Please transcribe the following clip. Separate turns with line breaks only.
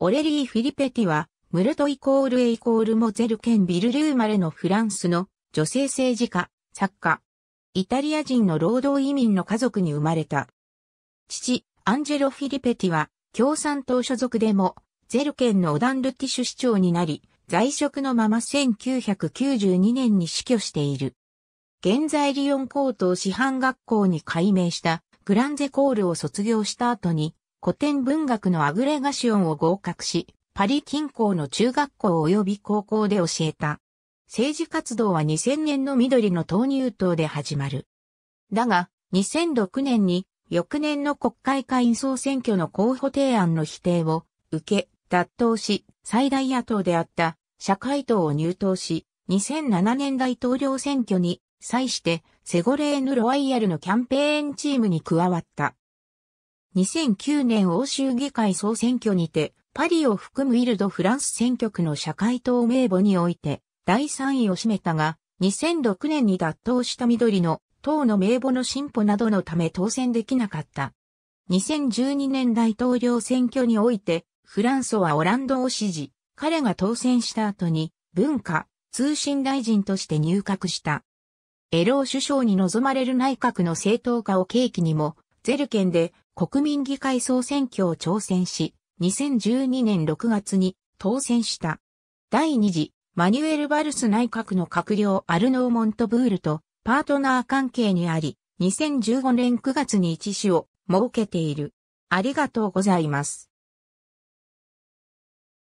オレリー・フィリペティは、ムルトイコールエイコールモゼル県ビルルーマレのフランスの女性政治家、作家。イタリア人の労働移民の家族に生まれた。父、アンジェロ・フィリペティは、共産党所属でも、ゼル県のオダンルティシュ市長になり、在職のまま1992年に死去している。現在リオン高等師範学校に改名したグランゼコールを卒業した後に古典文学のアグレガシオンを合格し、パリ近郊の中学校及び高校で教えた。政治活動は2000年の緑の投入党で始まる。だが、2006年に翌年の国会会員総選挙の候補提案の否定を受け、脱党し、最大野党であった社会党を入党し、2007年大統領選挙に際してセゴレーヌ・ロワイヤルのキャンペーンチームに加わった。2009年欧州議会総選挙にて、パリを含むイルド・フランス選挙区の社会党名簿において、第3位を占めたが、2006年に脱党した緑の党の名簿の進歩などのため当選できなかった。2012年大統領選挙において、フランソはオランドを支持、彼が当選した後に文化、通信大臣として入閣した。エロー首相に望まれる内閣の正当化を契機にも、ゼルケンで国民議会総選挙を挑戦し、2012年6月に当選した。第2次マニュエル・バルス内閣の閣僚アルノー・モントブールとパートナー関係にあり、2015年9月に一子を設けている。ありがとうございます。